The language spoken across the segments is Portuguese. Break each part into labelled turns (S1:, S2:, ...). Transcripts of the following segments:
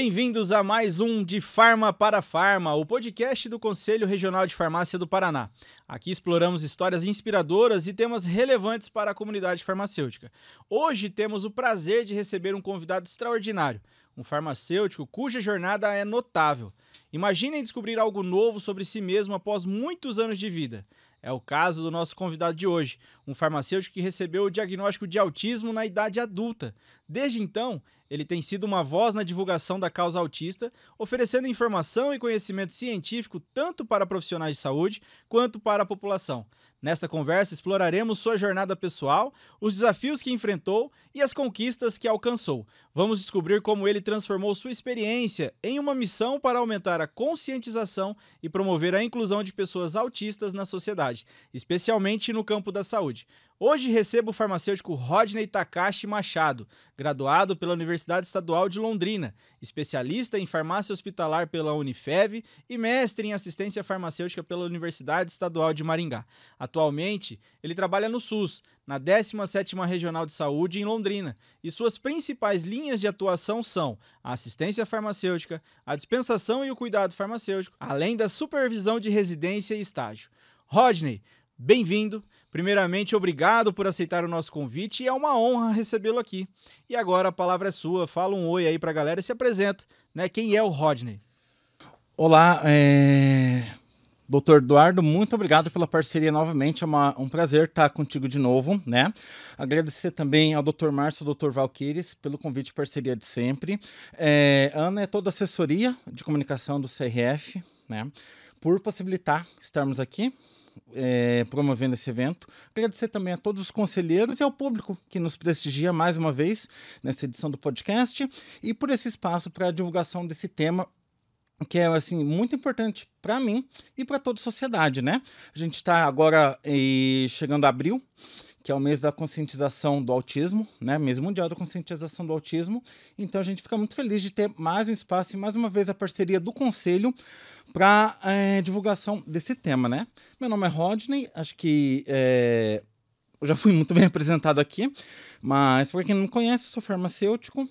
S1: Bem-vindos a mais um De Farma para Farma, o podcast do Conselho Regional de Farmácia do Paraná. Aqui exploramos histórias inspiradoras e temas relevantes para a comunidade farmacêutica. Hoje temos o prazer de receber um convidado extraordinário, um farmacêutico cuja jornada é notável. Imaginem descobrir algo novo sobre si mesmo após muitos anos de vida. É o caso do nosso convidado de hoje, um farmacêutico que recebeu o diagnóstico de autismo na idade adulta. Desde então, ele tem sido uma voz na divulgação da causa autista, oferecendo informação e conhecimento científico tanto para profissionais de saúde quanto para a população. Nesta conversa, exploraremos sua jornada pessoal, os desafios que enfrentou e as conquistas que alcançou. Vamos descobrir como ele transformou sua experiência em uma missão para aumentar a conscientização e promover a inclusão de pessoas autistas na sociedade, especialmente no campo da saúde. Hoje recebo o farmacêutico Rodney Takashi Machado, graduado pela Universidade Estadual de Londrina, especialista em farmácia hospitalar pela Unifev e mestre em assistência farmacêutica pela Universidade Estadual de Maringá. Atualmente, ele trabalha no SUS, na 17ª Regional de Saúde em Londrina, e suas principais linhas de atuação são a assistência farmacêutica, a dispensação e o cuidado farmacêutico, além da supervisão de residência e estágio. Rodney, Bem-vindo. Primeiramente, obrigado por aceitar o nosso convite e é uma honra recebê-lo aqui. E agora a palavra é sua. Fala um oi aí para a galera e se apresenta, né? Quem é o Rodney?
S2: Olá, é... Doutor Eduardo, muito obrigado pela parceria novamente. É uma, um prazer estar contigo de novo, né? Agradecer também ao Dr. Márcio e ao Dr. Valqueires pelo convite e parceria de sempre. É, Ana é toda assessoria de comunicação do CRF, né? Por possibilitar estarmos aqui é, promovendo esse evento. Agradecer também a todos os conselheiros e ao público que nos prestigia mais uma vez nessa edição do podcast e por esse espaço para a divulgação desse tema que é assim muito importante para mim e para toda a sociedade, né? A gente está agora eh, chegando a abril que é o mês da conscientização do autismo, né? Mês mundial da conscientização do autismo. Então a gente fica muito feliz de ter mais um espaço e mais uma vez a parceria do Conselho para é, eh, divulgação desse tema, né? Meu nome é Rodney, acho que é, eu já fui muito bem apresentado aqui, mas para quem não me conhece, eu sou farmacêutico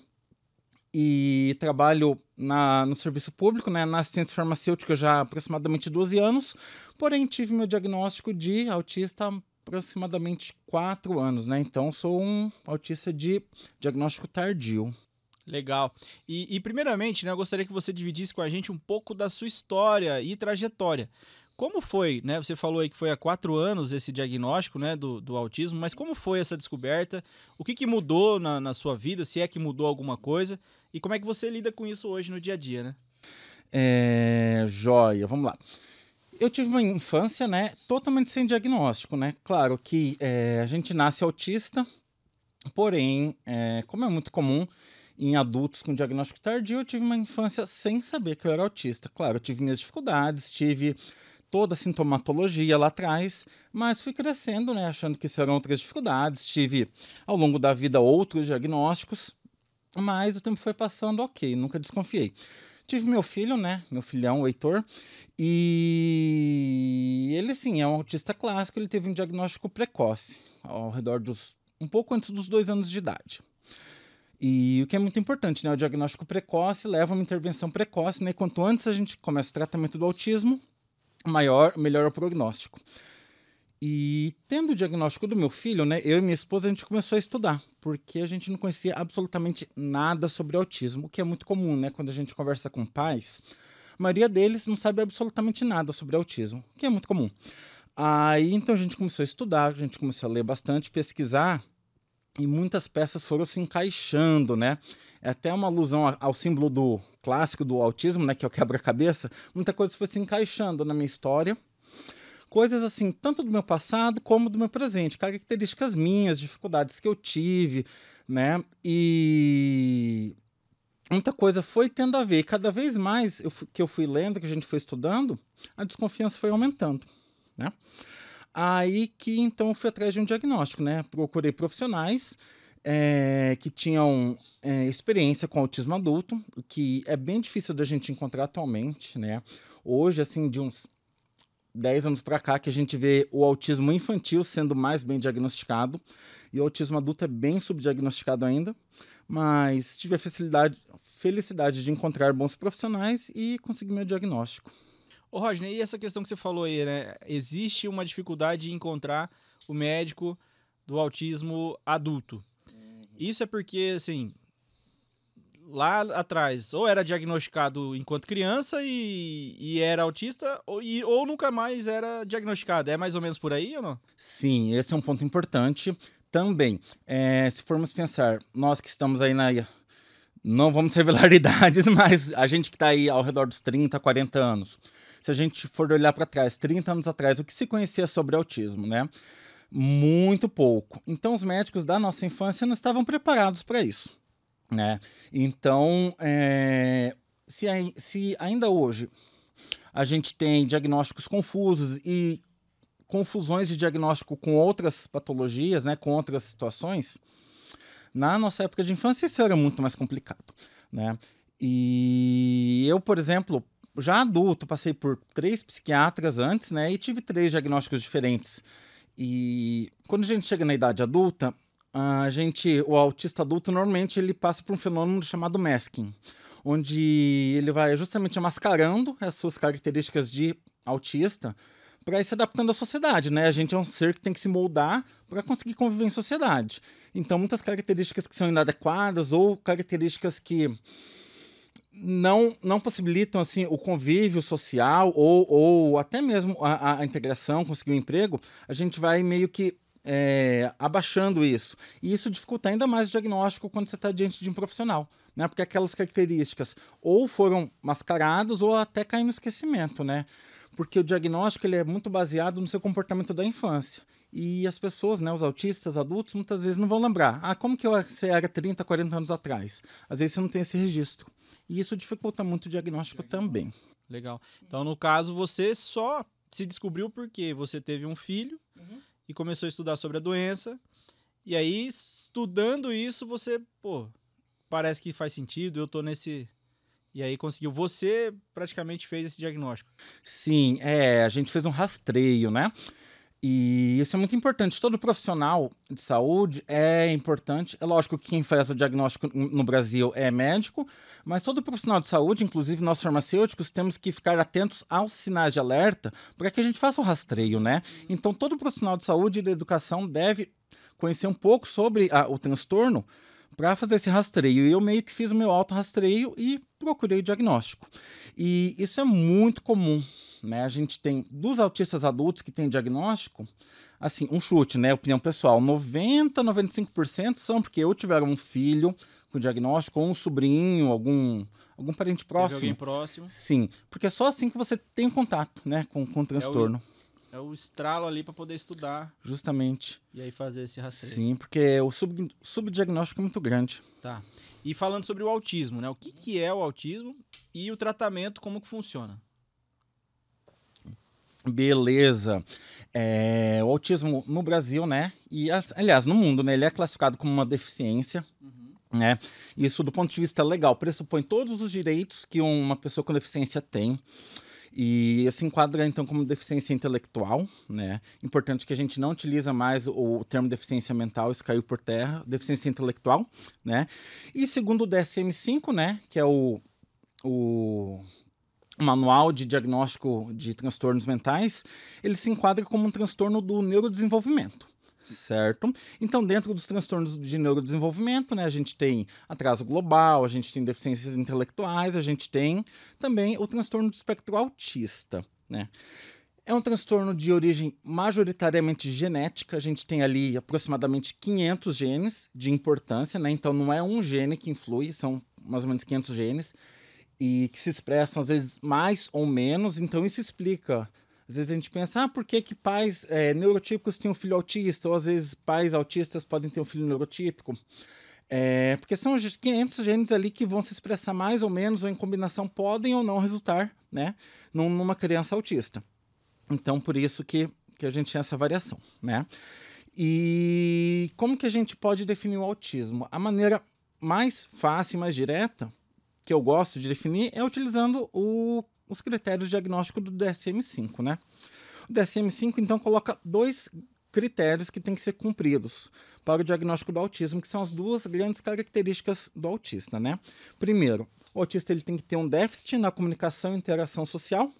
S2: e trabalho na, no serviço público, né, na assistência farmacêutica já há aproximadamente 12 anos, porém tive meu diagnóstico de autista aproximadamente quatro anos, né? Então sou um autista de diagnóstico
S1: tardio. Legal. E, e primeiramente, né, eu gostaria que você dividisse com a gente um pouco da sua história e trajetória. Como foi, né? Você falou aí que foi há quatro anos esse diagnóstico, né, do, do autismo, mas como foi essa descoberta? O que, que mudou na, na, sua vida, se é que mudou alguma coisa? E como é que você lida com isso hoje no dia a dia, né?
S2: É. Joia, vamos lá. Eu tive uma infância,
S1: né, totalmente
S2: sem diagnóstico, né? Claro que é, a gente nasce autista, porém, é, como é muito comum em adultos com diagnóstico tardio, eu tive uma infância sem saber que eu era autista. Claro, eu tive minhas dificuldades, tive toda a sintomatologia lá atrás, mas fui crescendo, né, achando que isso eram outras dificuldades. Tive ao longo da vida outros diagnósticos, mas o tempo foi passando, ok, nunca desconfiei. Tive meu filho, né? Meu filhão, o Heitor. E ele, sim, é um autista clássico. Ele teve um diagnóstico precoce, ao redor dos. um pouco antes dos dois anos de idade. E o que é muito importante, né? O diagnóstico precoce leva a uma intervenção precoce, né? Quanto antes a gente começa o tratamento do autismo, maior, melhor o prognóstico. E tendo o diagnóstico do meu filho, né? Eu e minha esposa a gente começou a estudar porque a gente não conhecia absolutamente nada sobre autismo, o que é muito comum, né? Quando a gente conversa com pais, a maioria deles não sabe absolutamente nada sobre autismo, o que é muito comum. Aí então a gente começou a estudar, a gente começou a ler bastante, pesquisar, e muitas peças foram se encaixando, né? É até uma alusão ao símbolo do clássico do autismo, né? Que é o quebra-cabeça. Muita coisa foi se encaixando na minha história coisas assim, tanto do meu passado como do meu presente, características minhas, dificuldades que eu tive, né? E muita coisa foi tendo a ver. E cada vez mais eu, que eu fui lendo, que a gente foi estudando, a desconfiança foi aumentando, né? Aí que então eu fui atrás de um diagnóstico, né? Procurei profissionais é, que tinham é, experiência com autismo adulto, que é bem difícil da gente encontrar atualmente, né? Hoje, assim, de uns 10 anos para cá que a gente vê o autismo infantil sendo mais bem diagnosticado e o autismo adulto é bem subdiagnosticado ainda, mas tive a felicidade, felicidade de encontrar bons profissionais e conseguir meu diagnóstico.
S1: Ô Rodney, e essa questão que você falou aí, né? Existe uma dificuldade em encontrar o médico do autismo adulto. Uhum. Isso é porque, assim, lá atrás ou era diagnosticado enquanto criança e, e era autista, ou, e, ou nunca mais era diagnosticado. É mais ou menos por aí ou não?
S2: Sim, esse é um ponto importante também. É, se formos pensar, nós que estamos aí na. Não vamos revelar idades, mas a gente que está aí ao redor dos 30, 40 anos. Se a gente for olhar para trás, 30 anos atrás, o que se conhecia sobre autismo, né? Muito pouco. Então, os médicos da nossa infância não estavam preparados para isso. Né? Então, é, se, se ainda hoje a gente tem diagnósticos confusos e confusões de diagnóstico com outras patologias, né, com outras situações, na nossa época de infância isso era muito mais complicado, né? E eu, por exemplo, já adulto, passei por três psiquiatras antes, né, e tive três diagnósticos diferentes. E quando a gente chega na idade adulta, a gente, o autista adulto normalmente ele passa por um fenômeno chamado masking, onde ele vai justamente mascarando as suas características de autista para ir se adaptando à sociedade, né? A gente é um ser que tem que se moldar para conseguir conviver em sociedade. Então, muitas características que são inadequadas ou características que não, não possibilitam assim o convívio social ou, ou até mesmo a, a integração, conseguir um emprego, a gente vai meio que é, abaixando isso. E isso dificulta ainda mais o diagnóstico quando você está diante de um profissional, né? Porque aquelas características ou foram mascaradas ou até caem no esquecimento, né? Porque o diagnóstico ele é muito baseado no seu comportamento da infância. E as pessoas, né, os autistas, adultos, muitas vezes não vão lembrar. Ah, como que eu, você era 30, 40 anos atrás? Às vezes você não tem esse registro. E isso dificulta muito o diagnóstico Legal. também.
S1: Legal. Então, no caso, você só se descobriu porque você teve um filho, uhum e começou a estudar sobre a doença. E aí, estudando isso, você, pô, parece que faz sentido, eu tô nesse. E aí conseguiu. Você praticamente fez esse diagnóstico.
S2: Sim, é, a gente fez um rastreio, né? E isso é muito importante. Todo profissional de saúde é importante. É lógico que quem faz o diagnóstico no Brasil é médico, mas todo profissional de saúde, inclusive nós farmacêuticos, temos que ficar atentos aos sinais de alerta para que a gente faça o rastreio, né? Então, todo profissional de saúde e da educação deve conhecer um pouco sobre a, o transtorno para fazer esse rastreio. E eu meio que fiz o meu auto-rastreio e procurei o diagnóstico. E isso é muito comum né? A gente tem dos autistas adultos que têm diagnóstico, assim, um chute, né? Opinião pessoal, 90, 95% são porque eu tiveram um filho com diagnóstico, ou um sobrinho, algum algum parente próximo. alguém próximo. Sim, porque é só assim que você tem contato, né, com, com o transtorno.
S1: É o, é o estralo ali para poder estudar.
S2: Justamente.
S1: E aí fazer esse rastreio. Sim,
S2: porque o sub, subdiagnóstico é muito grande.
S1: Tá. E falando sobre o autismo, né? O que, que é o autismo e o tratamento, como que funciona?
S2: Beleza. É, o autismo no Brasil, né? E, aliás, no mundo, né? Ele é classificado como uma deficiência. Uhum. Né? Isso, do ponto de vista legal, pressupõe todos os direitos que uma pessoa com deficiência tem e se enquadra então como deficiência intelectual, né? Importante que a gente não utiliza mais o termo deficiência mental, isso caiu por terra, deficiência intelectual, né? E segundo o DSM-5, né, que é o, o Manual de Diagnóstico de Transtornos Mentais, ele se enquadra como um transtorno do neurodesenvolvimento certo? Então, dentro dos transtornos de neurodesenvolvimento, né, a gente tem atraso global, a gente tem deficiências intelectuais, a gente tem também o transtorno do espectro autista, né? É um transtorno de origem majoritariamente genética. A gente tem ali aproximadamente 500 genes de importância, né? Então não é um gene que influi, são mais ou menos 500 genes e que se expressam às vezes mais ou menos, então isso explica. Às vezes a gente pensa, ah, por que, que pais é, neurotípicos têm um filho autista? Ou às vezes pais autistas podem ter um filho neurotípico. É, porque são 500 genes ali que vão se expressar mais ou menos, ou em combinação podem ou não resultar né, numa criança autista. Então, por isso que, que a gente tem essa variação. Né? E como que a gente pode definir o autismo? A maneira mais fácil e mais direta que eu gosto de definir é utilizando o, os critérios diagnósticos do DSM-5, né? O DSM-5, então, coloca dois critérios que têm que ser cumpridos para o diagnóstico do autismo, que são as duas grandes características do autista, né? Primeiro, o autista ele tem que ter um déficit na comunicação e interação social,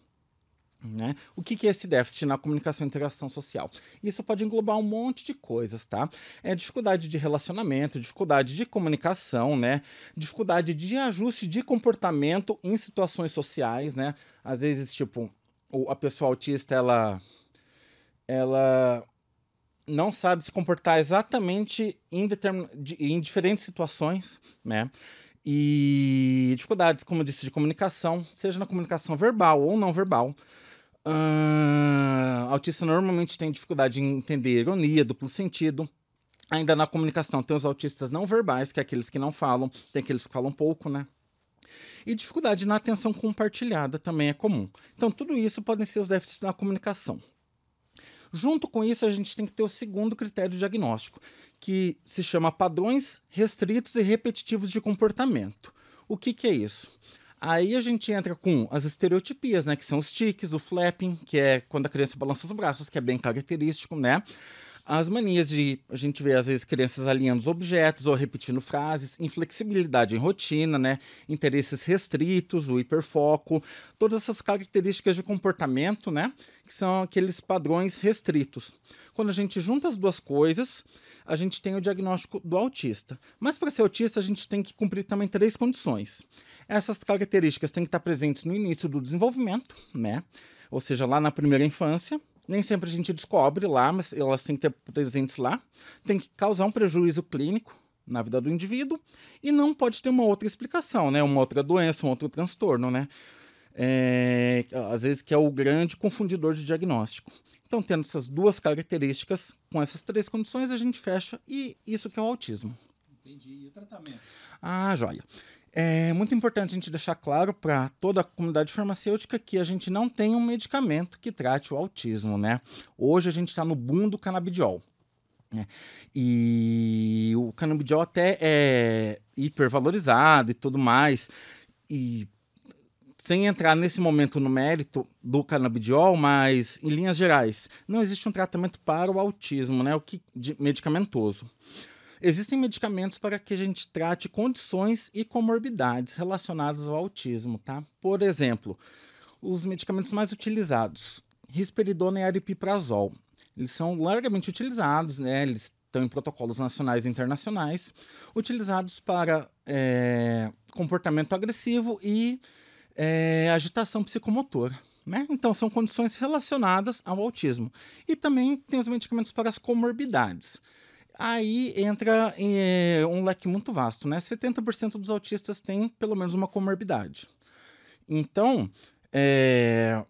S2: né? O que, que, é esse déficit na comunicação e interação social? Isso pode englobar um monte de coisas, tá? É dificuldade de relacionamento, dificuldade de comunicação, né? Dificuldade de ajuste de comportamento em situações sociais, né? Às vezes, tipo, a pessoa autista, ela, ela não sabe se comportar exatamente em, determin... em diferentes situações, né? E dificuldades, como eu disse, de comunicação, seja na comunicação verbal ou não verbal Uh, autista normalmente tem dificuldade em entender ironia, duplo sentido. Ainda na comunicação, tem os autistas não verbais, que é aqueles que não falam, tem aqueles que falam pouco, né? E dificuldade na atenção compartilhada também é comum. Então, tudo isso podem ser os déficits na comunicação. Junto com isso, a gente tem que ter o segundo critério diagnóstico, que se chama padrões restritos e repetitivos de comportamento. O que, que é isso? Aí a gente entra com as estereotipias, né? Que são os tiques, o flapping, que é quando a criança balança os braços, que é bem característico, né? As manias de a gente vê às vezes crianças alinhando os objetos ou repetindo frases, inflexibilidade em rotina, né? Interesses restritos, o hiperfoco, todas essas características de comportamento, né? Que são aqueles padrões restritos. Quando a gente junta as duas coisas, a gente tem o diagnóstico do autista. Mas para ser autista, a gente tem que cumprir também três condições. Essas características têm que estar presentes no início do desenvolvimento, né? Ou seja, lá na primeira infância, nem sempre a gente descobre lá, mas elas têm que estar presentes lá. Tem que causar um prejuízo clínico na vida do indivíduo e não pode ter uma outra explicação, né? Uma outra doença, um outro transtorno, né? É, às vezes que é o grande confundidor de diagnóstico. Então, tendo essas duas características, com essas três condições, a gente fecha e isso que é o autismo.
S1: Entendi. E o tratamento?
S2: Ah, joia. É muito importante a gente deixar claro para toda a comunidade farmacêutica que a gente não tem um medicamento que trate o autismo, né? Hoje a gente está no boom do canabidiol. Né? E o canabidiol até é hipervalorizado e tudo mais. E sem entrar nesse momento no mérito do canabidiol, mas em linhas gerais, não existe um tratamento para o autismo, né? O que de, medicamentoso. Existem medicamentos para que a gente trate condições e comorbidades relacionadas ao autismo, tá? Por exemplo, os medicamentos mais utilizados, risperidona e aripiprazol. Eles são largamente utilizados, né? Eles estão em protocolos nacionais e internacionais, utilizados para é, comportamento agressivo e é, agitação psicomotora. Né? Então, são condições relacionadas ao autismo. E também tem os medicamentos para as comorbidades. Aí entra é, um leque muito vasto, né? 70% dos autistas têm pelo menos uma comorbidade. Então, é,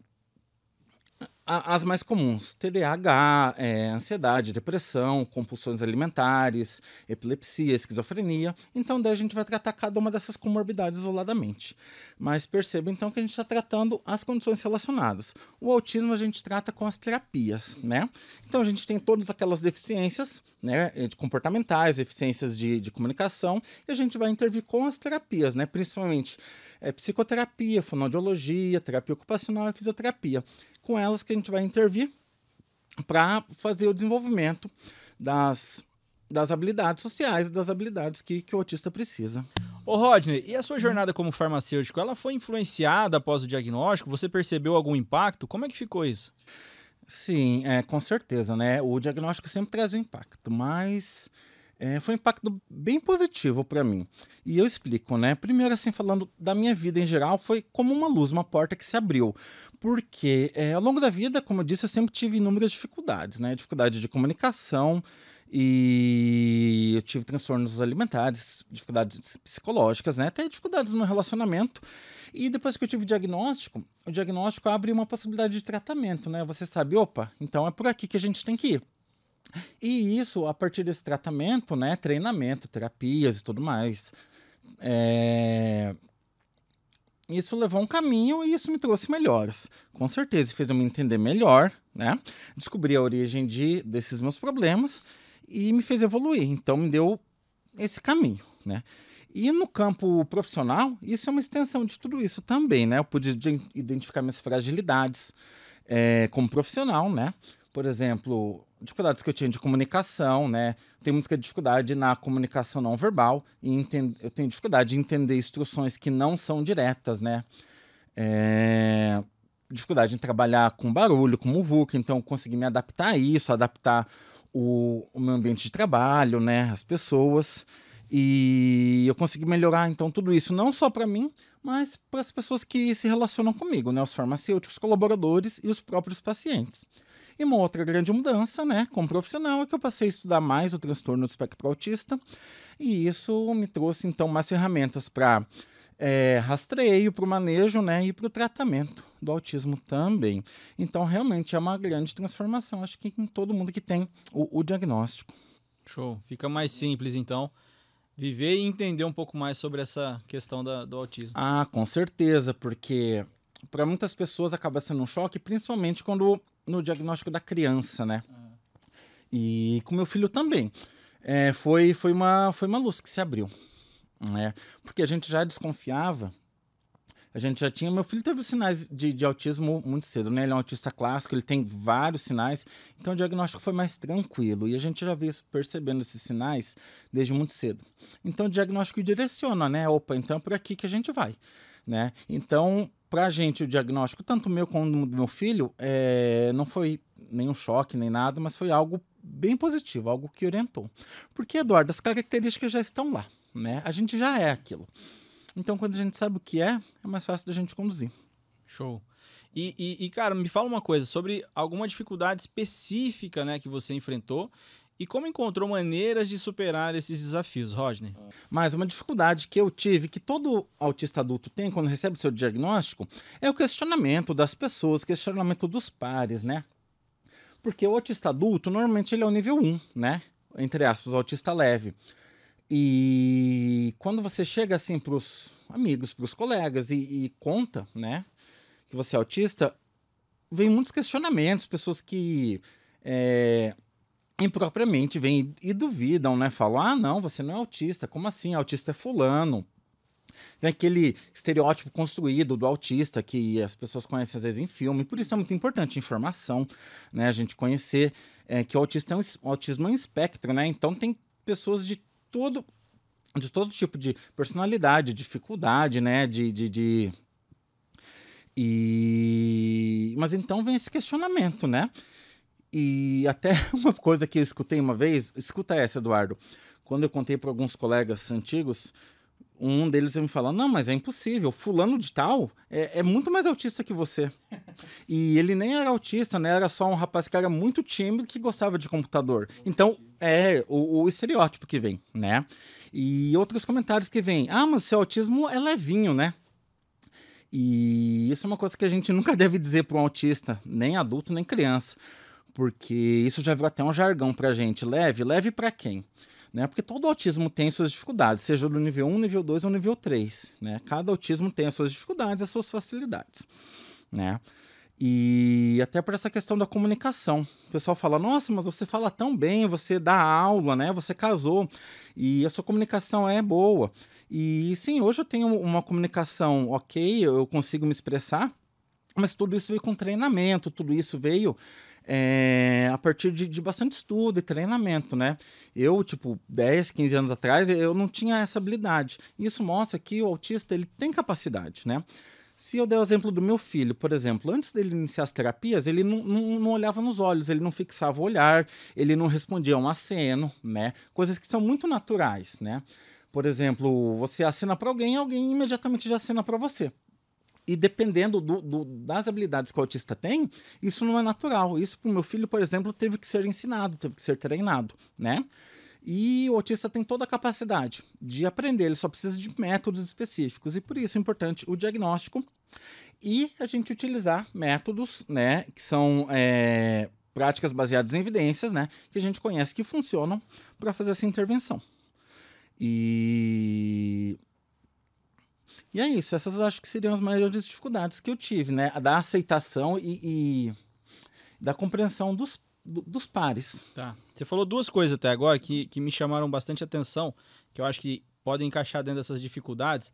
S2: as mais comuns: TDAH, é, ansiedade, depressão, compulsões alimentares, epilepsia, esquizofrenia. Então, daí a gente vai tratar cada uma dessas comorbidades isoladamente. Mas perceba então que a gente está tratando as condições relacionadas. O autismo a gente trata com as terapias, né? Então, a gente tem todas aquelas deficiências né, eh, de comportamentais, deficiências de, de comunicação, e a gente vai intervir com as terapias, né? Principalmente é, psicoterapia, fonoaudiologia, terapia ocupacional e fisioterapia com elas que a gente vai intervir para fazer o desenvolvimento
S1: das, das habilidades sociais, das habilidades que, que o autista precisa. Ô Rodney, e a sua jornada como farmacêutico, ela foi influenciada após o diagnóstico? Você percebeu algum impacto? Como é que ficou isso? Sim, é, com certeza, né? O diagnóstico
S2: sempre traz um impacto, mas é, foi um impacto bem positivo para mim. E eu explico, né? Primeiro, assim, falando da minha vida em geral, foi como uma luz, uma porta que se abriu. Porque é, ao longo da vida, como eu disse, eu sempre tive inúmeras dificuldades, né? Dificuldade de comunicação, e eu tive transtornos alimentares, dificuldades psicológicas, né? Até dificuldades no relacionamento. E depois que eu tive o diagnóstico, o diagnóstico abre uma possibilidade de tratamento, né? Você sabe, opa, então é por aqui que a gente tem que ir. E isso, a partir desse tratamento, né? Treinamento, terapias e tudo mais. É... Isso levou um caminho e isso me trouxe melhoras. Com certeza, fez eu me entender melhor, né? Descobri a origem de, desses meus problemas e me fez evoluir. Então, me deu esse caminho, né? E no campo profissional, isso é uma extensão de tudo isso também, né? Eu pude identificar minhas fragilidades é, como profissional, né? Por exemplo, dificuldades que eu tinha de comunicação, né? tenho muita é dificuldade na comunicação não verbal e eu tenho dificuldade de entender instruções que não são diretas, né? É... Dificuldade em trabalhar com barulho, com muvuca, então consegui me adaptar a isso, adaptar o, o meu ambiente de trabalho, né? As pessoas. E eu consegui melhorar então tudo isso, não só para mim, mas para as pessoas que se relacionam comigo, né? Os farmacêuticos, colaboradores e os próprios pacientes. E uma outra grande mudança, né, como profissional, é que eu passei a estudar mais o transtorno do espectro autista, e isso me trouxe então mais ferramentas para é, rastreio, para o manejo né, e para o tratamento do autismo também. Então, realmente é uma grande transformação, acho que em todo mundo que tem o, o diagnóstico.
S1: Show. Fica mais simples, então viver e entender um pouco mais sobre essa questão da, do autismo.
S2: Ah, com certeza, porque para muitas pessoas acaba sendo um choque, principalmente quando no diagnóstico da criança, né? Uhum. E com meu filho também. É, foi, foi, uma, foi uma luz que se abriu. Né? Porque a gente já desconfiava, a gente já tinha. Meu filho teve sinais de, de autismo muito cedo, né? Ele é um autista clássico, ele tem vários sinais, então o diagnóstico foi mais tranquilo. E a gente já veio percebendo esses sinais desde muito cedo. Então o diagnóstico direciona, né? Opa, então é por aqui que a gente vai. Né? Então, pra gente o diagnóstico, tanto meu como do meu filho, é, não foi nenhum choque nem nada, mas foi algo bem positivo, algo que orientou. Porque, Eduardo, as características já estão lá, né? A gente já é aquilo. Então, quando a gente sabe o que é, é mais fácil da gente conduzir.
S1: Show. E, e, e, cara, me fala uma coisa sobre alguma dificuldade específica né, que você enfrentou e como encontrou maneiras de superar esses desafios, Rodney?
S2: Mas uma dificuldade que eu tive, que todo autista adulto tem quando recebe seu diagnóstico, é o questionamento das pessoas, questionamento dos pares, né? Porque o autista adulto, normalmente, ele é o nível 1, né? Entre aspas, o autista leve. E quando você chega assim para os amigos, para os colegas e, e conta, né, que você é autista, vem muitos questionamentos, pessoas que é, impropriamente vêm e duvidam, né? Falam: ah, não, você não é autista. Como assim? Autista é fulano. Vem aquele estereótipo construído do autista que as pessoas conhecem às vezes em filme. Por isso é muito importante informação, né? A gente conhecer é, que o autista é um, autismo é um espectro, né? Então tem pessoas de todo de todo tipo de personalidade, dificuldade, né? De, de, de... E... Mas então vem esse questionamento, né? E até uma coisa que eu escutei uma vez, escuta essa, Eduardo. Quando eu contei para alguns colegas antigos, um deles me falou: Não, mas é impossível. Fulano de tal é, é, muito mais autista que você. e ele nem era autista, né? Era só um rapaz que era muito tímido que gostava de computador. Então, é o, o estereótipo que vem, né? E outros comentários que vêm: Ah, mas o seu autismo é levinho, né? E isso é uma coisa que a gente nunca deve dizer para um autista, nem adulto, nem criança porque isso já virou até um jargão pra gente. Leve, leve para quem? Né? Porque todo autismo tem suas dificuldades, seja do nível 1, nível 2 ou nível 3, né? Cada autismo tem as suas dificuldades e as suas facilidades, né? E até por essa questão da comunicação. O pessoal fala: "Nossa, mas você fala tão bem, você dá aula, né? Você casou e a sua comunicação é boa". E sim, hoje eu tenho uma comunicação OK, eu consigo me expressar, mas tudo isso veio com treinamento, tudo isso veio é, a partir de, de, bastante estudo e treinamento, né? Eu, tipo, 10, 15 anos atrás, eu não tinha essa habilidade. Isso mostra que o autista, ele tem capacidade, né? Se eu der o exemplo do meu filho, por exemplo, antes dele iniciar as terapias, ele não, não, não olhava nos olhos, ele não fixava o olhar, ele não respondia a um aceno, né? Coisas que são muito naturais, né? Por exemplo, você assina para alguém, alguém imediatamente já assina para você. E dependendo do, do, das habilidades que o autista tem, isso não é natural. Isso para o meu filho, por exemplo, teve que ser ensinado, teve que ser treinado, né? E o autista tem toda a capacidade de aprender, ele só precisa de métodos específicos. E por isso é importante o diagnóstico e a gente utilizar métodos, né, que são é, práticas baseadas em evidências, né, que a gente conhece que funcionam para fazer essa intervenção. E e é isso, essas acho que seriam as maiores dificuldades que eu tive, né? Da aceitação e, e da compreensão
S1: dos, dos pares. Tá. Você falou duas coisas até agora que, que me chamaram bastante atenção, que eu acho que podem encaixar dentro dessas dificuldades.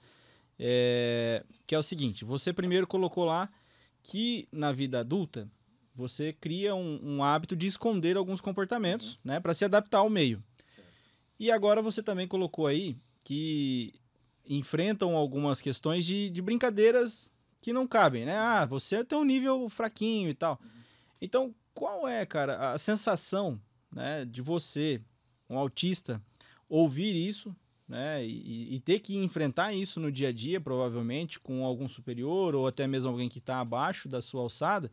S1: É, que é o seguinte: você primeiro colocou lá que na vida adulta você cria um, um hábito de esconder alguns comportamentos, uhum. né, para se adaptar ao meio. Certo. E agora você também colocou aí que enfrentam algumas questões de, de brincadeiras que não cabem, né? Ah, você tem um nível fraquinho e tal. Então, qual é, cara, a sensação né, de você, um autista, ouvir isso né, e, e ter que enfrentar isso no dia a dia, provavelmente, com algum superior ou até mesmo alguém que está abaixo da sua alçada,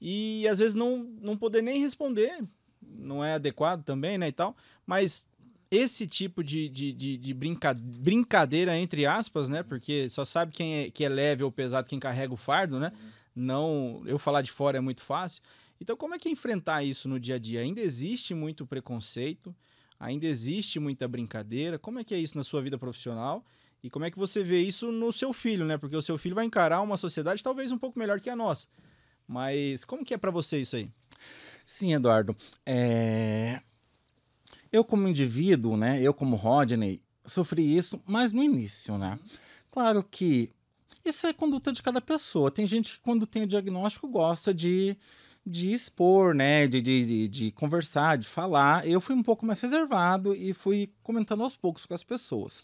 S1: e às vezes não, não poder nem responder, não é adequado também, né, e tal, mas esse tipo de, de, de, de brinca, brincadeira, entre aspas, né? Porque só sabe quem é, que é leve ou pesado quem carrega o fardo, né? Não, eu falar de fora é muito fácil. Então, como é que é enfrentar isso no dia a dia? Ainda existe muito preconceito, ainda existe muita brincadeira. Como é que é isso na sua vida profissional? E como é que você vê isso no seu filho, né? Porque o seu filho vai encarar uma sociedade talvez um pouco melhor que a nossa. Mas como que é para você isso aí? Sim, Eduardo. É...
S2: Eu, como indivíduo, né? Eu, como Rodney, sofri isso, mas no início, né? Uhum. Claro que isso é conduta de cada pessoa. Tem gente que, quando tem o diagnóstico, gosta de, de expor, né? De, de, de conversar, de falar. Eu fui um pouco mais reservado e fui comentando aos poucos com as pessoas.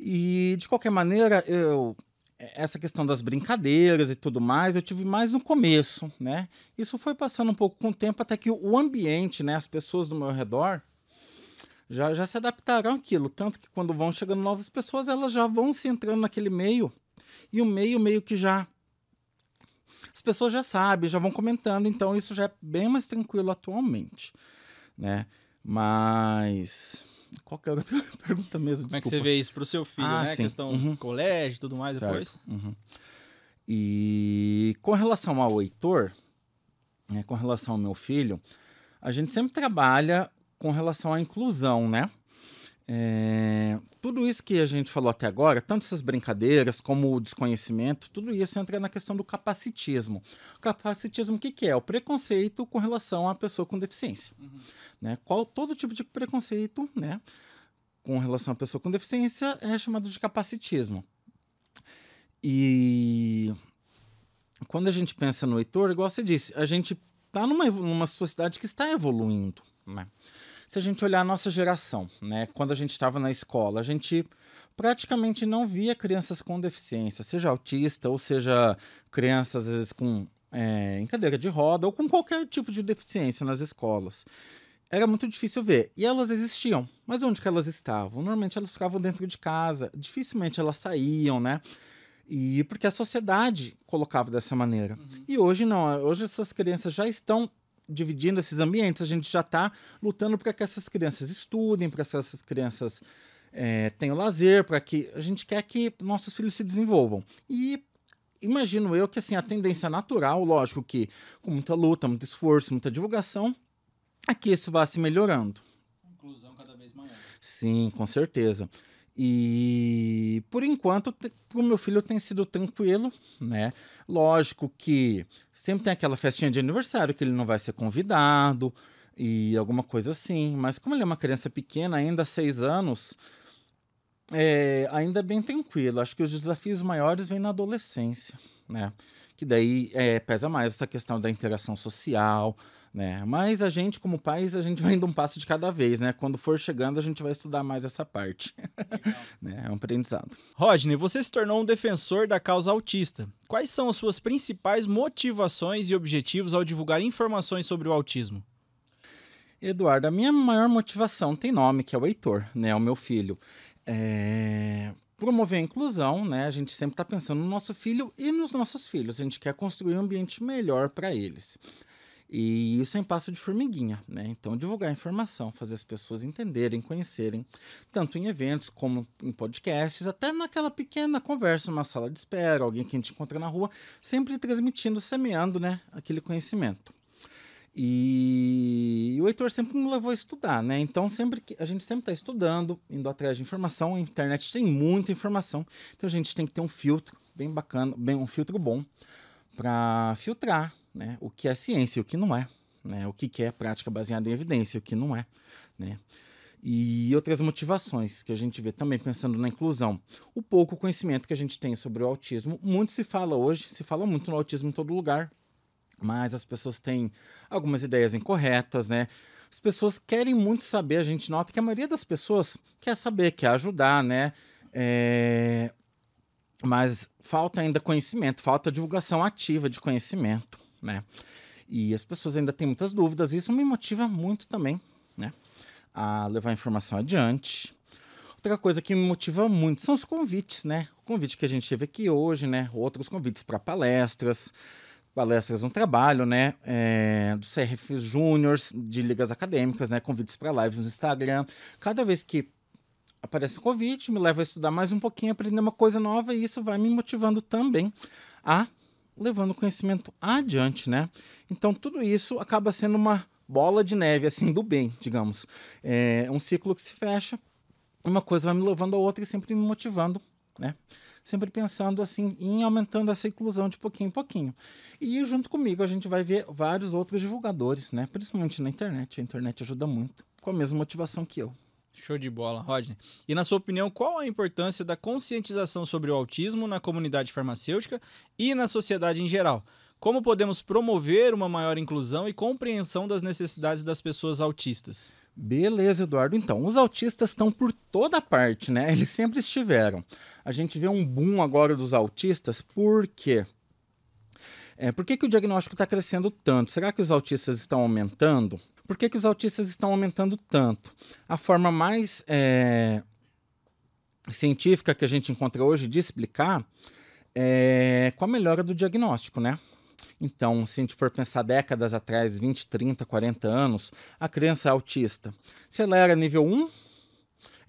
S2: E, de qualquer maneira, eu essa questão das brincadeiras e tudo mais, eu tive mais no começo, né? Isso foi passando um pouco com o tempo até que o ambiente, né, as pessoas do meu redor já, já se adaptaram àquilo. Tanto que quando vão chegando novas pessoas, elas já vão se entrando naquele meio. E o meio, meio que já. As pessoas já sabem, já vão comentando, então isso já é bem mais tranquilo atualmente. Né? Mas.
S1: Qualquer outra pergunta mesmo. Como desculpa. é que você vê isso para o seu filho, ah, né? Sim. Questão uhum. colégio e tudo mais certo. depois.
S2: Uhum. E com relação ao Heitor, né, com relação ao meu filho, a gente sempre trabalha com relação à inclusão, né? É, tudo isso que a gente falou até agora, tanto essas brincadeiras como o desconhecimento, tudo isso entra na questão do capacitismo. capacitismo, o que, que, é? O preconceito com relação à pessoa com deficiência. Uhum. Né? Qual, todo tipo de preconceito né, com relação à pessoa com deficiência é chamado de capacitismo. E quando a gente pensa no Heitor, igual você disse, a gente está numa, numa sociedade que está evoluindo. Né? se a gente olhar a nossa geração, né? Quando a gente estava na escola, a gente praticamente não via crianças com deficiência, seja autista ou seja crianças às vezes com é, em cadeira de roda ou com qualquer tipo de deficiência nas escolas. Era muito difícil ver. E elas existiam. Mas onde que elas estavam? Normalmente elas ficavam dentro de casa. Dificilmente elas saíam, né? E porque a sociedade colocava dessa maneira. Uhum. E hoje não. Hoje essas crianças já estão dividindo esses ambientes, a gente já está lutando para que essas crianças estudem, para que essas crianças é, tenham lazer, para que a gente quer que nossos filhos se desenvolvam. E imagino eu que assim a tendência natural, lógico que com muita luta, muito esforço, muita divulgação, é que isso vá se melhorando. Inclusão cada vez maior. Sim, com certeza. E por enquanto, o meu filho tem sido tranquilo, né? Lógico que sempre tem aquela festinha de aniversário que ele não vai ser convidado e alguma coisa assim. Mas como ele é uma criança pequena, ainda há seis anos, é, ainda é bem tranquilo. Acho que os desafios maiores vêm na adolescência, né? Que daí é, pesa mais essa questão da interação social, né? Mas a gente, como pais, a gente vai indo um
S1: passo de cada vez, né? Quando for chegando, a gente vai estudar mais essa parte. né? É um aprendizado. Rodney, você se tornou um defensor da causa autista. Quais são as suas principais motivações e objetivos ao divulgar informações sobre o autismo? Eduardo, a
S2: minha maior motivação tem nome, que é o Heitor, né? O meu filho. É... Promover a inclusão, né? A gente sempre está pensando no nosso filho e nos nossos filhos. A gente quer construir um ambiente melhor para eles. E isso é em passo de formiguinha, né? Então, divulgar informação, fazer as pessoas entenderem, conhecerem, tanto em eventos como em podcasts, até naquela pequena conversa, uma sala de espera, alguém que a gente encontra na rua, sempre transmitindo, semeando, né, aquele conhecimento. E, e o Heitor sempre me levou a estudar, né? Então, sempre que a gente sempre está estudando, indo atrás de informação, a internet tem muita informação, então a gente tem que ter um filtro bem bacana, bem um filtro bom para filtrar né, o que é ciência e o que não é, né, o que, é prática baseada em evidência e o que não é. Né, e outras motivações que a gente vê também pensando na inclusão. O pouco conhecimento que a gente tem sobre o autismo, muito se fala hoje, se fala muito no autismo em todo lugar, mas as pessoas têm algumas ideias incorretas, né? As pessoas querem muito saber, a gente nota que a maioria das pessoas quer saber, quer ajudar, né? É... Mas falta ainda conhecimento, falta divulgação ativa de conhecimento né? E as pessoas ainda têm muitas dúvidas, e isso me motiva muito também, né? A levar a informação adiante. Outra coisa que me motiva muito são os convites, né? O convite que a gente teve aqui hoje, né? Outros convites para palestras, palestras no trabalho, né? É, do CRF Júnior, de ligas acadêmicas, né? Convites para lives no Instagram. Cada vez que aparece um convite, me leva a estudar mais um pouquinho, aprender uma coisa nova, e isso vai me motivando também a levando o conhecimento adiante, né? Então tudo isso acaba sendo uma bola de neve, assim, do bem, digamos. É um ciclo que se fecha, uma coisa vai me levando a outra e sempre me motivando, né? Sempre pensando assim em aumentando essa inclusão de pouquinho em pouquinho. E junto comigo a gente vai ver vários outros divulgadores, né? Principalmente na internet. A internet ajuda muito, com a mesma motivação que eu.
S1: Show de bola, Rodney. E na sua opinião, qual a importância da conscientização sobre o autismo na comunidade farmacêutica e na sociedade em geral? Como podemos promover uma maior inclusão e compreensão das necessidades das pessoas autistas?
S2: Beleza, Eduardo. Então, os autistas estão por toda parte, né? Eles sempre estiveram. A gente vê um boom agora dos autistas, por quê? É, por que, que o diagnóstico está crescendo tanto? Será que os autistas estão aumentando? Por que, que os autistas estão aumentando tanto? A forma mais é, científica que a gente encontra hoje de explicar é com a melhora do diagnóstico, né? Então, se a gente for pensar décadas atrás, 20, 30, 40 anos, a criança autista, se ela era nível 1,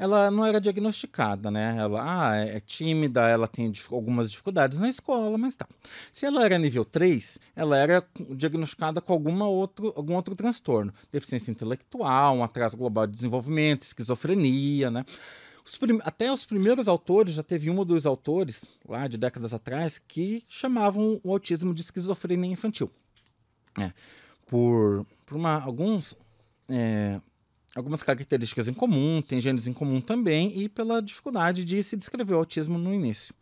S2: ela não era diagnosticada, né? Ela ah, é, é tímida, ela tem dif algumas dificuldades na escola, mas tá. Se ela era nível 3, ela era diagnosticada com alguma outro, algum outro transtorno. Deficiência intelectual, um atraso global de desenvolvimento, esquizofrenia, né? Os até os primeiros autores, já teve um ou dois autores, lá de décadas atrás, que chamavam o autismo de esquizofrenia infantil. É, por, por uma, alguns... É, algumas características em comum, tem gêneros em comum também, e pela dificuldade de se descrever o autismo no início.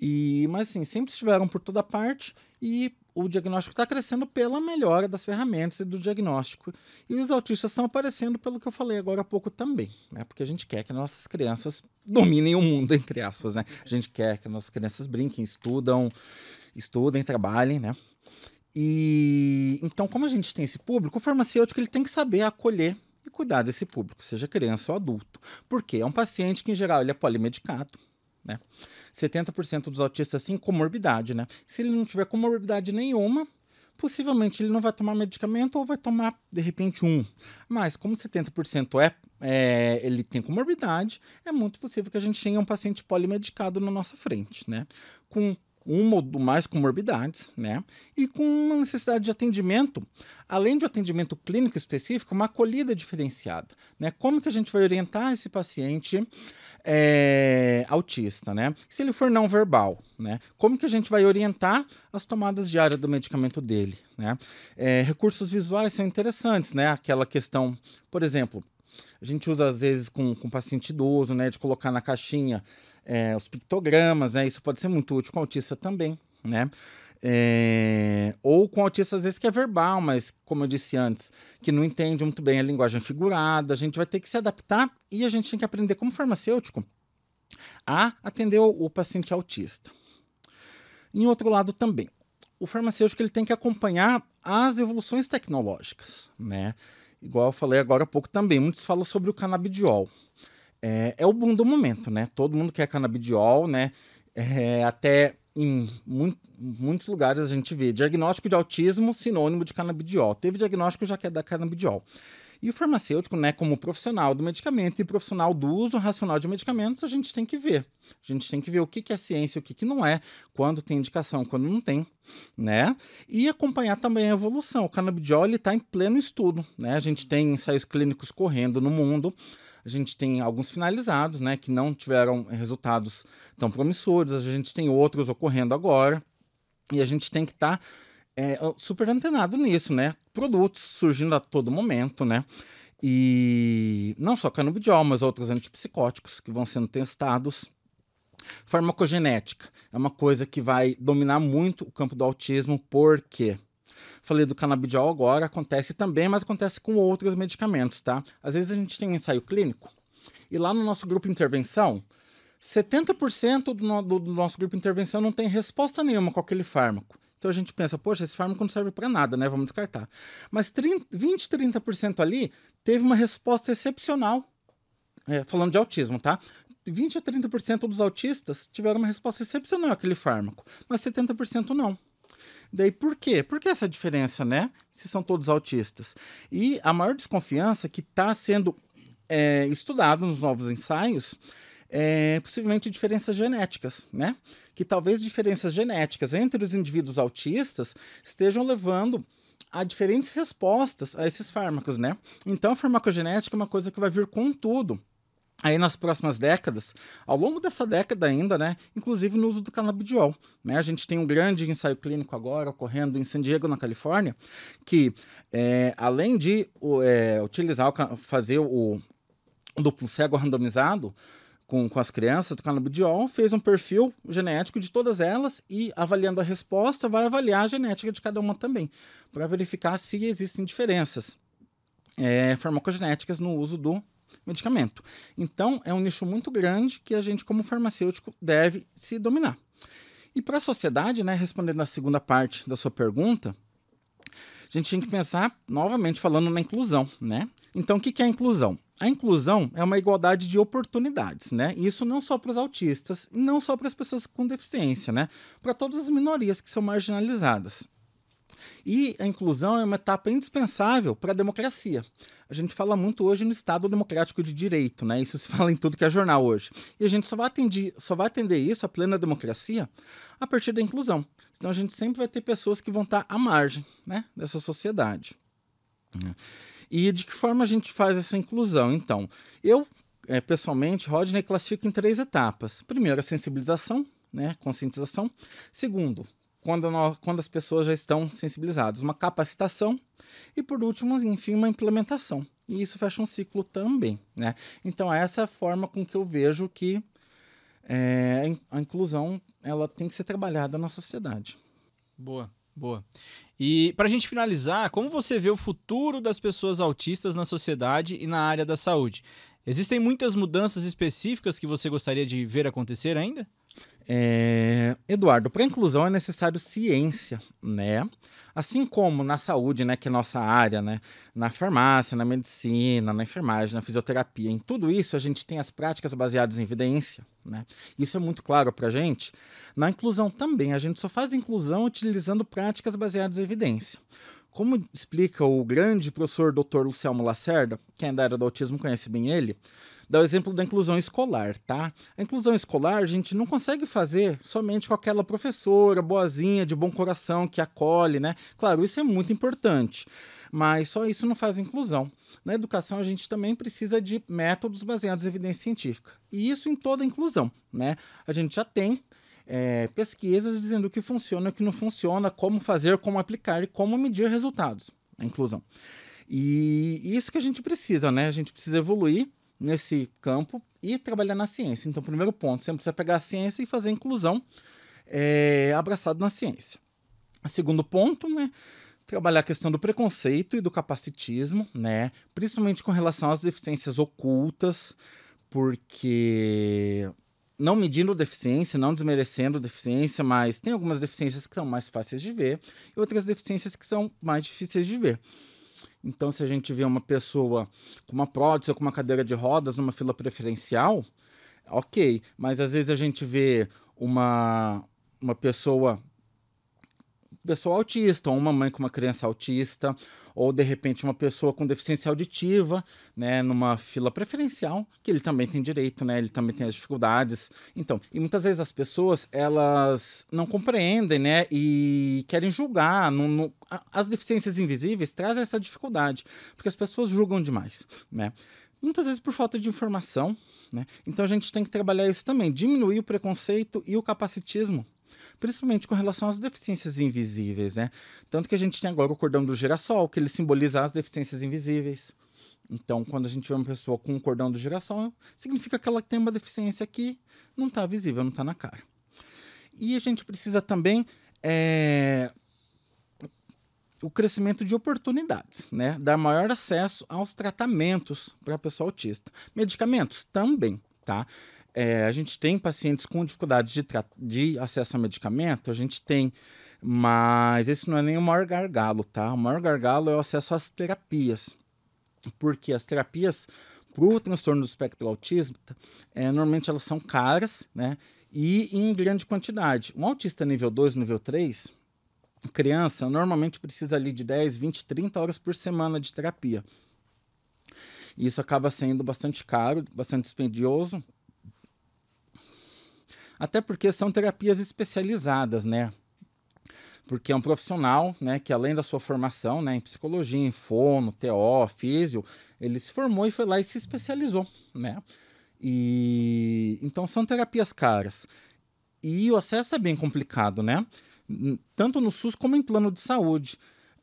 S2: E, mas assim, sempre estiveram por toda parte e o diagnóstico está crescendo pela melhora das ferramentas e do diagnóstico. E os autistas estão aparecendo pelo que eu falei agora há pouco também, né? Porque a gente quer que nossas crianças dominem o mundo, entre aspas, né? A gente quer que nossas crianças brinquem, estudam, estudem, trabalhem, né? E então, como a gente tem esse público, o farmacêutico ele tem que saber acolher e cuidar desse público, seja criança ou adulto. Porque é um paciente que, em geral, ele é polimedicado. Né? 70% dos autistas têm comorbidade. Né? Se ele não tiver comorbidade nenhuma, possivelmente ele não vai tomar medicamento ou vai tomar, de repente, um. Mas como 70% é, é, ele tem comorbidade, é muito possível que a gente tenha um paciente polimedicado na nossa frente, né? Com uma ou mais comorbidades, né? E com uma necessidade de atendimento, além de um atendimento clínico específico, uma acolhida diferenciada, né? Como que a gente vai orientar esse paciente é, autista, né? Se ele for não verbal, né? Como que a gente vai orientar as tomadas diárias do medicamento dele, né? É, recursos visuais são interessantes, né? Aquela questão, por exemplo, a gente usa às vezes com, com paciente idoso, né? De colocar na caixinha é, os pictogramas, né? Isso pode ser muito útil com autista também, né? É, ou com autista, às vezes, que é verbal, mas, como eu disse antes, que não entende muito bem a linguagem figurada, a gente vai ter que se adaptar e a gente tem que aprender, como farmacêutico, a atender o, o paciente autista. Em outro lado também, o farmacêutico ele tem que acompanhar as evoluções tecnológicas, né? Igual eu falei agora há pouco também, muitos falam sobre o canabidiol é, é o boom do momento, né? Todo mundo quer canabidiol, né? É, até em muitos lugares a gente vê diagnóstico de autismo sinônimo de canabidiol. Teve diagnóstico já é da canabidiol. E o farmacêutico, né, como profissional do medicamento e profissional do uso racional de medicamentos, a gente tem que ver. A gente tem que ver o que, que é ciência, o que, que não é, quando tem indicação, quando não tem, né? E acompanhar também a evolução. O canabidiol está em pleno estudo, né? A gente tem ensaios clínicos correndo no mundo a gente tem alguns finalizados, né, que não tiveram resultados tão promissores, a gente tem outros ocorrendo agora, e a gente tem que estar tá, é, super antenado nisso, né? Produtos surgindo a todo momento, né? E não só canabidiol, mas outros antipsicóticos que vão sendo testados. Farmacogenética é uma coisa que vai dominar muito o campo do autismo, porque quê? Falei do canabidiol agora, acontece também, mas acontece com outros medicamentos, tá? Às vezes a gente tem um ensaio clínico e lá no nosso grupo intervenção, 70% do, no, do, nosso grupo intervenção não tem resposta nenhuma com aquele fármaco. Então a gente pensa, poxa, esse fármaco não serve para nada, né? Vamos descartar. Mas 30, 20, 30% ali teve uma resposta excepcional. É, falando de autismo, tá? 20 a 30% dos autistas tiveram uma resposta excepcional àquele fármaco, mas 70% não. Daí por quê? Por que essa diferença, né? Se são todos autistas. E a maior desconfiança que está sendo é, estudado nos novos ensaios é, possivelmente diferenças genéticas, né? Que talvez diferenças genéticas entre os indivíduos autistas estejam levando a diferentes respostas a esses fármacos, né? Então, a farmacogenética é uma coisa que vai vir com tudo aí nas próximas décadas, ao longo dessa década ainda, né, inclusive no uso do canabidiol. Né? A gente tem um grande ensaio clínico agora ocorrendo em San Diego, na Califórnia, que é, além de é, utilizar, o, fazer o duplo cego randomizado, com, com, as crianças do canabidiol, fez um perfil genético de todas elas e, avaliando a resposta, vai avaliar a genética de cada uma também, para verificar se existem diferenças é, farmacogenéticas no uso do medicamento. Então, é um nicho muito grande que a gente, como farmacêutico, deve se dominar. E para a sociedade, né, respondendo a segunda parte da sua pergunta, a gente tem que pensar, novamente, falando na inclusão. Né? Então, o que é a inclusão? A inclusão é uma igualdade de oportunidades, né? Isso não só para os autistas, não só para as pessoas com deficiência, né? Para todas as minorias que são marginalizadas. E a inclusão é uma etapa indispensável para a democracia. A gente fala muito hoje no Estado Democrático de Direito, né? Isso se fala em tudo que é jornal hoje. E a gente só vai atender, só vai atender isso, a plena democracia, a partir da inclusão. Senão a gente sempre vai ter pessoas que vão estar à margem né? dessa sociedade. E de que forma a gente faz essa inclusão? Então, eu, é, pessoalmente, Rodney, classifico em três etapas. Primeiro, a sensibilização, né? conscientização. Segundo, quando, nós, quando as pessoas já estão sensibilizadas. Uma capacitação e, por último, enfim, uma implementação. E isso fecha um ciclo também, né? Então, essa é a forma com que eu vejo que é, a inclusão ela tem que ser trabalhada na sociedade.
S1: Boa, boa. E para a gente finalizar, como você vê o futuro das pessoas autistas na sociedade e na área da saúde? Existem muitas mudanças específicas que você gostaria de ver acontecer ainda? É, Eduardo, para inclusão é necessário ciência, né?
S2: Assim como na saúde, né, que é nossa área, né, na farmácia, na medicina, na enfermagem, na fisioterapia, em tudo isso a gente tem as práticas baseadas em evidência, né? Isso é muito claro para a gente. Na inclusão também, a gente só faz inclusão utilizando práticas baseadas em evidência. Como explica o grande professor Dr. Luciano Lacerda, quem é da área do autismo conhece bem ele, Dá o exemplo da inclusão escolar, tá? A inclusão escolar a gente não consegue fazer somente com aquela professora boazinha, de bom coração, que acolhe, né? Claro, isso é muito importante, mas só isso não faz inclusão. Na educação, a gente também precisa de métodos baseados em evidência científica. E isso em toda a inclusão, né? A gente já tem é, pesquisas dizendo o que funciona, o que não funciona, como fazer, como aplicar e como medir resultados. A inclusão. E isso que a gente precisa, né? A gente precisa evoluir nesse campo e trabalhar na ciência. Então, primeiro ponto, sempre precisa pegar a ciência e fazer a inclusão é, abraçado na ciência. Segundo ponto, né, trabalhar a questão do preconceito e do capacitismo, né, principalmente com relação às deficiências ocultas, porque não medindo deficiência, não desmerecendo deficiência, mas tem algumas deficiências que são mais fáceis de ver e outras deficiências que são mais difíceis de ver. Então, se a gente vê uma pessoa com uma prótese ou com uma cadeira de rodas numa fila preferencial, ok. Mas às vezes a gente vê uma, uma pessoa pessoa autista, ou uma mãe com uma criança autista, ou de repente uma pessoa com deficiência auditiva, né, numa fila preferencial, que ele também tem direito, né, ele também tem as dificuldades. Então, e muitas vezes as pessoas, elas não compreendem, né, e querem julgar. No, no, as deficiências invisíveis trazem essa dificuldade, porque as pessoas julgam demais, né. Muitas vezes por falta de informação, né? Então a gente tem que trabalhar isso também, diminuir o preconceito e o capacitismo principalmente com relação às deficiências invisíveis, né? Tanto que a gente tem agora o cordão do girassol, que ele simboliza as deficiências invisíveis. Então, quando a gente vê uma pessoa com um cordão do girassol, significa que ela tem uma deficiência que não está visível, não está na cara. E a gente precisa também é... o crescimento de oportunidades, né? Dar maior acesso aos tratamentos para a pessoa autista. Medicamentos também, tá? é, a gente tem pacientes com dificuldade de, de acesso a medicamento, a gente tem, mas esse não é nem o maior gargalo, tá? O maior gargalo é o acesso às terapias, porque as terapias para o transtorno do espectro autista, é, normalmente elas são caras, né? E em grande quantidade. Um autista nível 2, nível 3, criança, normalmente precisa ali de 10, 20, 30 horas por semana de terapia. isso acaba sendo bastante caro, bastante dispendioso, até porque são terapias especializadas, né? porque é um profissional, né, que além da sua formação, né, em psicologia, em fono, TO, físio, ele se formou e foi lá e se especializou, né? E então são terapias caras. E o acesso é bem complicado, né? Tanto no SUS como em plano de saúde.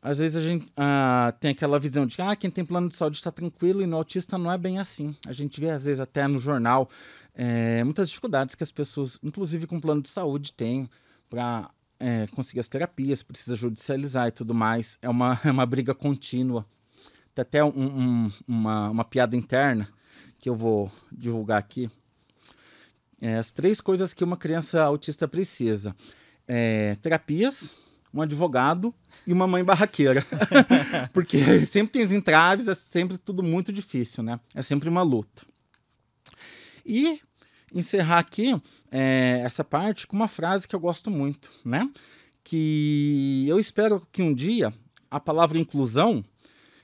S2: Às vezes a gente ah, tem aquela visão de que ah, quem tem plano de saúde está tranquilo e no autista não é bem assim. A gente vê, às vezes, até no jornal, é, muitas dificuldades que as pessoas, inclusive com plano de saúde, têm para é, eh, conseguir as terapias, precisa judicializar e tudo mais. É uma, é uma briga contínua. Tem até um, um, uma, uma piada interna que eu vou divulgar aqui. É, as três coisas que uma criança autista precisa: é, terapias, um advogado e uma mãe barraqueira. Porque sempre tem os entraves, é sempre tudo muito difícil, né? É sempre uma luta. E encerrar aqui é, essa parte com uma frase que eu gosto muito, né? Que eu espero que um dia a palavra inclusão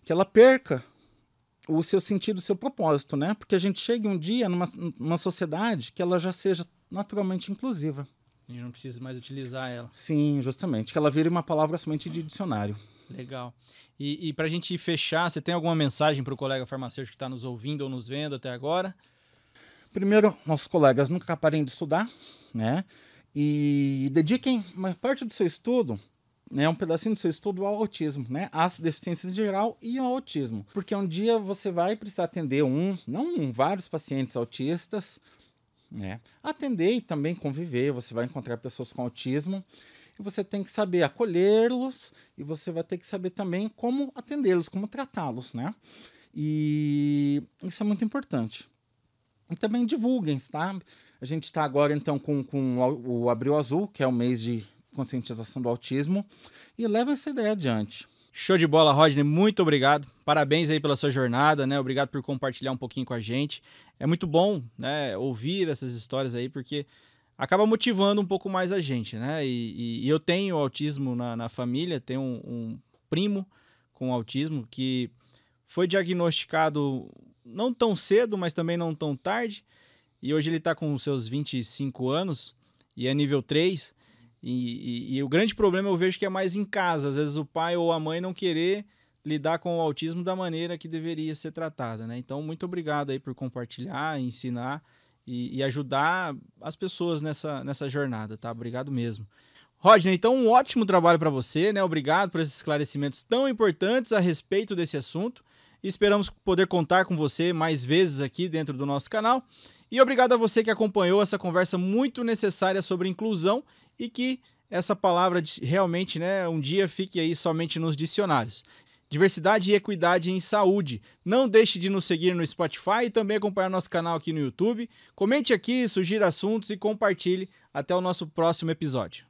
S2: que ela perca o seu sentido, o seu propósito, né? Porque a gente chegue um dia numa, numa sociedade que ela já seja naturalmente
S1: inclusiva. A gente não precisa mais utilizar ela.
S2: Sim, justamente. Que ela vire uma palavra somente de dicionário.
S1: Legal. E, e para a gente fechar, você tem alguma mensagem para o colega farmacêutico que está nos ouvindo ou nos vendo até agora?
S2: Primeiro, nossos colegas nunca parem de estudar, né? E dediquem uma parte do seu estudo, né, um pedacinho do seu estudo ao autismo, né? As deficiências em geral e ao autismo. Porque um dia você vai precisar atender um, não um, vários pacientes autistas, né? Atender e também conviver, você vai encontrar pessoas com autismo e você tem que saber acolhê-los e você vai ter que saber também como atendê-los, como tratá-los, né? E isso é muito importante. E também divulguem, tá? A gente está agora então com,
S1: com o Abril Azul, que é o mês de conscientização do autismo,
S2: e leva essa ideia
S1: adiante. Show de bola, Rodney. Muito obrigado. Parabéns aí pela sua jornada, né? Obrigado por compartilhar um pouquinho com a gente. É muito bom, né, ouvir essas histórias aí, porque acaba motivando um pouco mais a gente, né? E, e eu tenho autismo na, na família, tenho um, um, primo com autismo que foi diagnosticado não tão cedo, mas também não tão tarde. E hoje ele está com seus 25 anos e é nível 3. E, e, e, o grande problema eu vejo que é mais em casa, às vezes o pai ou a mãe não querer lidar com o autismo da maneira que deveria ser tratada, né? Então, muito obrigado aí por compartilhar, ensinar e, e ajudar as pessoas nessa, nessa jornada, tá? Obrigado mesmo. Rodney, então um ótimo trabalho para você, né? Obrigado por esses esclarecimentos tão importantes a respeito desse assunto. Esperamos poder contar com você mais vezes aqui dentro do nosso canal. E obrigado a você que acompanhou essa conversa muito necessária sobre inclusão e que essa palavra realmente, né, um dia fique aí somente nos dicionários. Diversidade e equidade em saúde. Não deixe de nos seguir no Spotify e também acompanhar nosso canal aqui no YouTube. Comente aqui, sugira assuntos e compartilhe. Até o nosso próximo episódio.